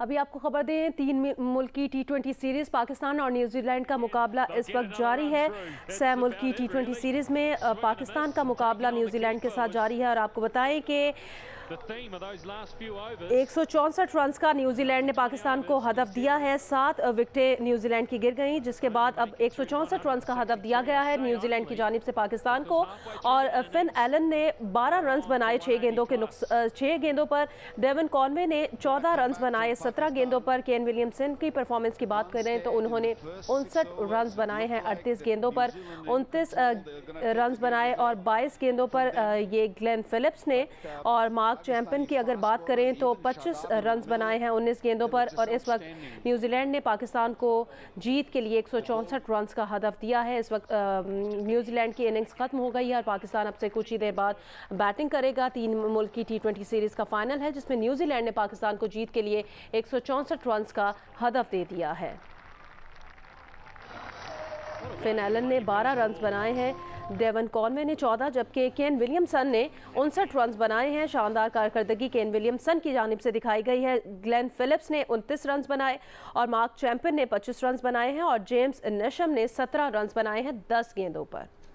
अभी आपको खबर दें तीन मुल्क की टी ट्वेंटी सीरीज़ पाकिस्तान और न्यूजीलैंड का मुकाबला इस वक्त जारी है सह मुल्क की टी ट्वेंटी सीरीज़ में पाकिस्तान का मुकाबला न्यूजीलैंड के साथ जारी है और आपको बताएं कि एक सौ चौसठ रन का न्यूजीलैंड ने पाकिस्तान को हदफ दिया है सात विकटें न्यूजीलैंड की गिर गई जिसके बाद अब एक सौ चौंसठ रन का हदफ दिया गया है न्यूजीलैंड की जानब से पाकिस्तान को और फिन एलन ने बारह रन बनाए छः गेंदों के छः गेंदों पर डेवन कॉनवे ने चौदह रन बनाए सत्रह गेंदों पर केन विलियमसन की परफॉर्मेंस की बात करें तो उन्होंने उनसठ रन बनाए हैं अड़तीस गेंदों पर उनतीस रन बनाए और बाईस गेंदों पर ये ग्लैन फिलिप्स ने और मार्क चैंपियन की अगर बात करें तो 25 रन बनाए हैं 19 गेंदों पर और इस वक्त न्यूजीलैंड ने पाकिस्तान को जीत के लिए एक रन का हदफ दिया है इस वक्त न्यूजीलैंड की इनिंग्स खत्म हो गई है और पाकिस्तान अब से कुछ ही देर बाद बैटिंग करेगा तीन मुल्क की टी सीरीज़ का फाइनल है जिसमें न्यूजीलैंड ने पाकिस्तान को जीत के लिए एक रन का हदफ दे दिया है फिन एलन ने 12 रन बनाए हैं डेवन कॉनवे ने 14 जबकि केन विलियमसन ने उनसठ रन बनाए हैं शानदार कारकर्दगी केन विलियमसन की जानब से दिखाई गई है ग्लैन फिलिप्स ने उनतीस रन बनाए और मार्क चैम्पियन ने पच्चीस रन बनाए हैं और जेम्स नशम ने सत्रह रन बनाए हैं दस गेंदों पर